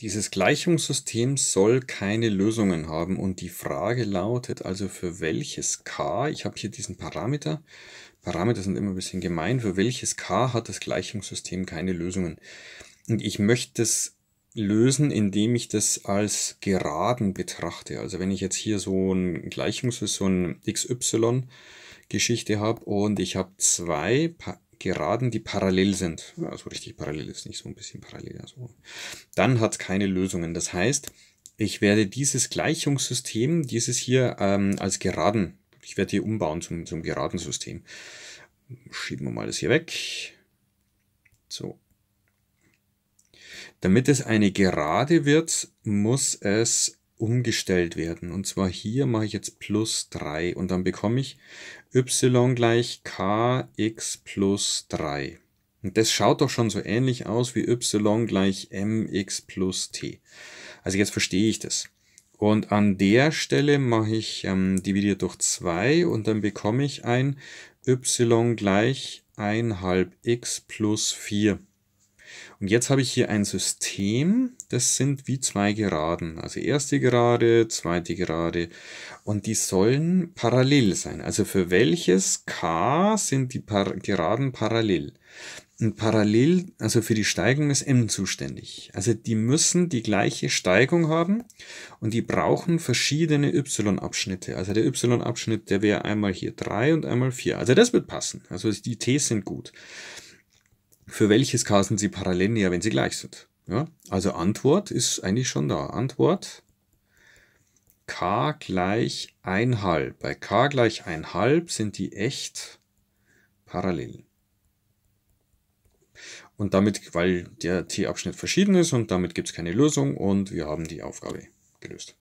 Dieses Gleichungssystem soll keine Lösungen haben und die Frage lautet also für welches k, ich habe hier diesen Parameter, Parameter sind immer ein bisschen gemein, für welches k hat das Gleichungssystem keine Lösungen. Und ich möchte es lösen, indem ich das als Geraden betrachte. Also wenn ich jetzt hier so ein Gleichungssystem, so ein XY-Geschichte habe und ich habe zwei Geraden, die parallel sind. Also richtig parallel ist nicht so ein bisschen parallel. Also. Dann hat es keine Lösungen. Das heißt, ich werde dieses Gleichungssystem, dieses hier ähm, als Geraden, ich werde hier umbauen zum, zum Geradensystem. Schieben wir mal das hier weg. So. Damit es eine Gerade wird, muss es umgestellt werden. Und zwar hier mache ich jetzt plus 3 und dann bekomme ich y gleich kx plus 3. Und das schaut doch schon so ähnlich aus wie y gleich mx plus t. Also jetzt verstehe ich das. Und an der Stelle mache ich ähm, dividiert durch 2 und dann bekomme ich ein y gleich 1,5 x plus 4. Und jetzt habe ich hier ein System, das sind wie zwei Geraden. Also erste Gerade, zweite Gerade. Und die sollen parallel sein. Also für welches K sind die Par Geraden parallel? Und parallel, also für die Steigung ist M zuständig. Also die müssen die gleiche Steigung haben und die brauchen verschiedene Y-Abschnitte. Also der Y-Abschnitt, der wäre einmal hier drei und einmal vier. Also das wird passen. Also die T sind gut für welches Kasen sie parallel näher, wenn sie gleich sind. Ja? Also Antwort ist eigentlich schon da. Antwort k gleich 1,5. Bei k gleich 1,5 sind die echt parallel. Und damit, weil der t-Abschnitt verschieden ist und damit gibt es keine Lösung und wir haben die Aufgabe gelöst.